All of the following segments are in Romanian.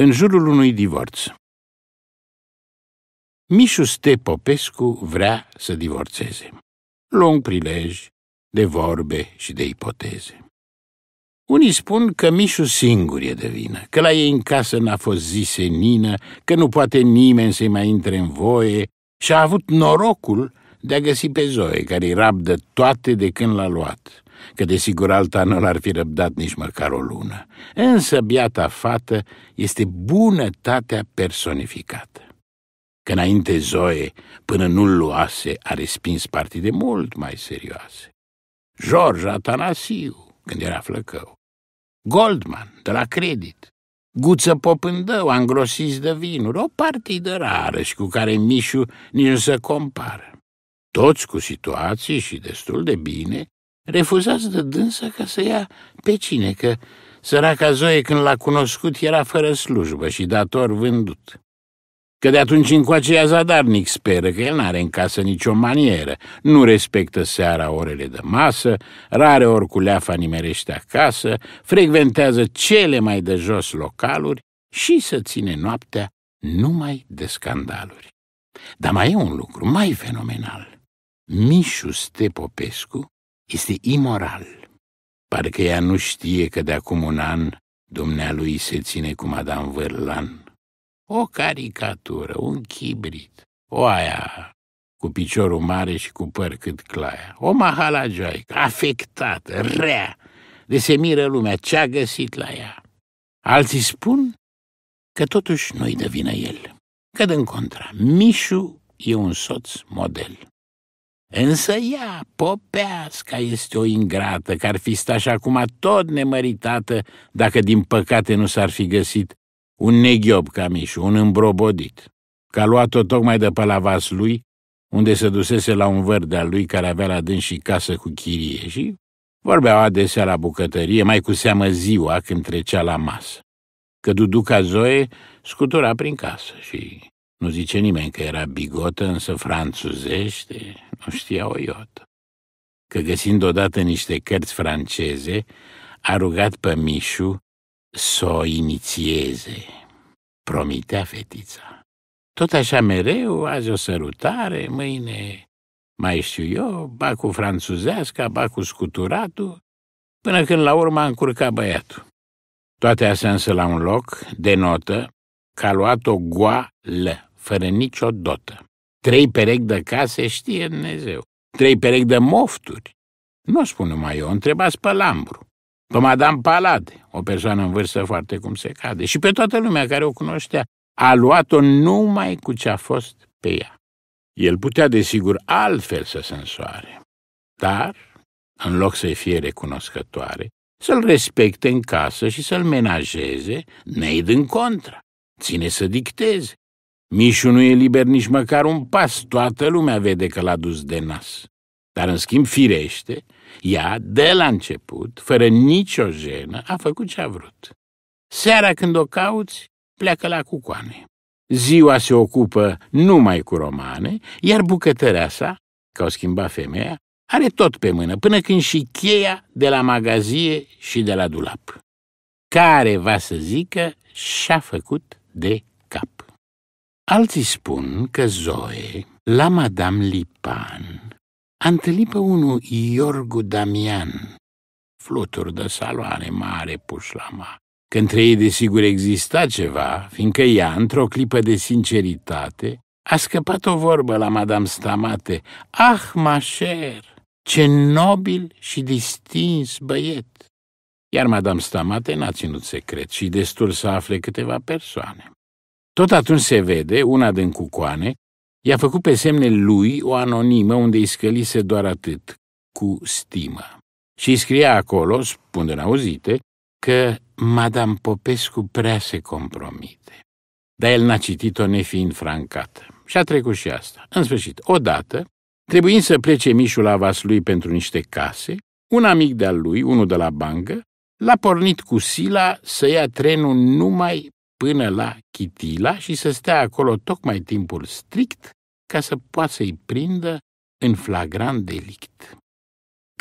în jurul unui divorț. Mișu Ste Popescu vrea să divorțeze. Lung prilej de vorbe și de ipoteze. Unii spun că Mișu singur e de vină, că la ei în casă n-a fost zise nină, că nu poate nimeni să-i mai intre în voie și a avut norocul de a găsi pe Zoe, care i rabdă toate de când l-a luat că desigur alta nu l-ar fi răbdat nici măcar o lună. Însă biata fată este bunătatea personificată. Că înainte Zoe, până nu-l luase, a respins partide mult mai serioase. George Atanasiu, când era flăcău. Goldman, de la credit. Guță Popândău, angrosiți de vinuri, o partidă rară și cu care Mișu nici nu se compară. Toți cu situații și destul de bine, refuzați de dânsa ca să ia pe cine, că săraca Zoe când l-a cunoscut era fără slujbă și dator vândut. Că de atunci încoace ea zadarnic speră că el n-are în casă nicio manieră, nu respectă seara orele de masă, rare ori cu leafa nimerește acasă, frecventează cele mai de jos localuri și să ține noaptea numai de scandaluri. Dar mai e un lucru mai fenomenal. Mișu Stepopescu este imoral. Parcă ea nu știe că de acum un an dumnealui se ține cu Madame Verlan. O caricatură, un chibrit, o aia cu piciorul mare și cu păr cât claia. O mahalagioică, afectată, rea, de se miră lumea ce-a găsit la ea. Alții spun că totuși nu-i devină el, că de contra, Mișu e un soț model. Însă ea, popeasca, este o ingrată, că ar fi stat și acum tot nemăritată dacă din păcate nu s-ar fi găsit un neghiob ca Mișu, un îmbrobodit, că a luat-o tocmai de pe la vas lui, unde se dusese la un văr de-al lui care avea la dâns și casă cu chirie și vorbeau adesea la bucătărie, mai cu seamă ziua când trecea la masă, că Duduca Zoe scutura prin casă și nu zice nimeni că era bigotă, însă franțuzește nu știa o iotă. Că găsind odată niște cărți franceze, a rugat pe Mișu să o inițieze. Promitea fetița. Tot așa mereu, azi o sărutare, mâine mai știu eu, ba cu franțuzească, ba cu scuturatul, până când la urmă a încurcat băiatul. Toate astea însă la un loc, denotă, că a luat o goală fără nicio dotă. Trei perechi de case știe Dumnezeu. Trei perechi de mofturi. Nu spun numai eu, întrebați pe Lambru, pe Madame Palade, o persoană în vârstă foarte cum se cade, și pe toată lumea care o cunoștea. A luat-o numai cu ce a fost pe ea. El putea, desigur, altfel să se însoare, dar, în loc să-i fie recunoscătoare, să-l respecte în casă și să-l menajeze, neid din contra. Ține să dicteze. Mișu nu e liber nici măcar un pas, toată lumea vede că l-a dus de nas. Dar în schimb, firește, ea, de la început, fără nicio jenă, a făcut ce a vrut. Seara când o cauți, pleacă la cucoane. Ziua se ocupă numai cu romane, iar bucătărea sa, că o schimba femeia, are tot pe mână, până când și cheia de la magazie și de la dulap. Care va să zică și-a făcut de Alții spun că Zoe, la Madame Lipan, a întâlnit pe unul Iorgu Damian, flutur de saloane mare pușlama, că între ei desigur exista ceva, fiindcă ea, într-o clipă de sinceritate, a scăpat o vorbă la Madame Stamate. Ah, mașer, ce nobil și distins băiet! Iar Madame Stamate n-a ținut secret și destul să afle câteva persoane. Tot atunci se vede, una din cucoane, i-a făcut pe semne lui o anonimă unde îi scălise doar atât, cu stimă. Și scria acolo, spun auzite, că Madame Popescu prea se compromite. Dar el n-a citit-o nefiind francată. Și a trecut și asta. În sfârșit, odată, trebuind să plece Mișul la lui pentru niște case, un amic de-al lui, unul de la bancă, l-a pornit cu sila să ia trenul numai până la Chitila și să stea acolo tocmai timpul strict ca să poată să-i prindă în flagrant delict.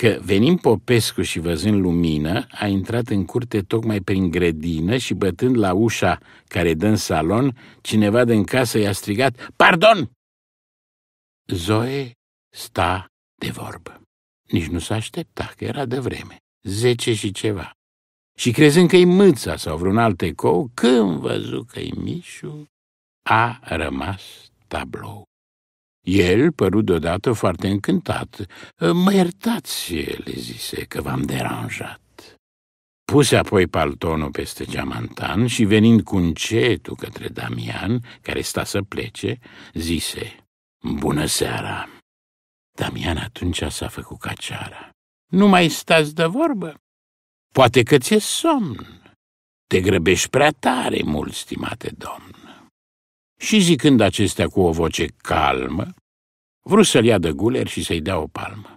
Că venim Popescu și văzând lumină, a intrat în curte tocmai prin grădină și bătând la ușa care dă în salon, cineva din casă i-a strigat, Pardon! Zoe sta de vorbă. Nici nu s-a aștepta, că era de vreme, zece și ceva și crezând că-i mâța sau vreun alt ecou, când văzu că-i Mișu, a rămas tablou. El părut deodată foarte încântat. Mă iertați, le zise, că v-am deranjat. Puse apoi paltonul peste geamantan și venind cu încetul către Damian, care sta să plece, zise, Bună seara! Damian atunci s-a făcut caceara. Nu mai stați de vorbă, Poate că ți-e somn. Te grăbești prea tare mult, stimate domn. Și zicând acestea cu o voce calmă, vrut să-l ia de guler și să-i dea o palmă.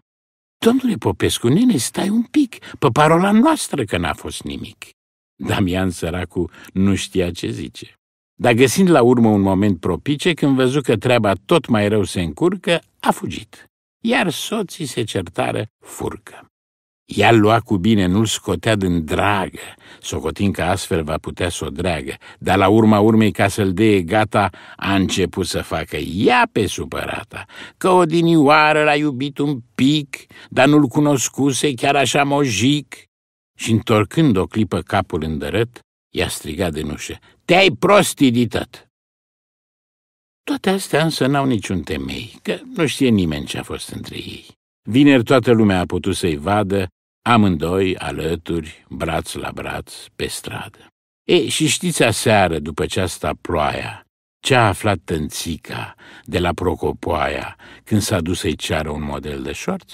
Domnule Popescu, nene, stai un pic, pe parola noastră că n-a fost nimic. Damian, săracu, nu știa ce zice. Dar găsind la urmă un moment propice, când văzu că treaba tot mai rău se încurcă, a fugit. Iar soții se certară furcă. Ea lua cu bine, nu-l scotea din dragă, socotind că astfel va putea să o dragă, dar la urma urmei, ca să-l dee gata, a început să facă ea pe supărata, că odinioară l-a iubit un pic, dar nu-l cunoscuse chiar așa mojic. Și întorcând o clipă capul îndărât, i-a strigat din ușă, te-ai prostiditat! Toate astea însă n-au niciun temei, că nu știe nimeni ce a fost între ei. Vineri toată lumea a putut să-i vadă amândoi alături, braț la braț, pe stradă. E, și știți aseară, după aceasta ploaia, ce a aflat tânțica de la Procopoaia când s-a dus să-i ceară un model de șorț?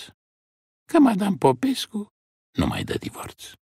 Că Madame Popescu nu mai dă divorț.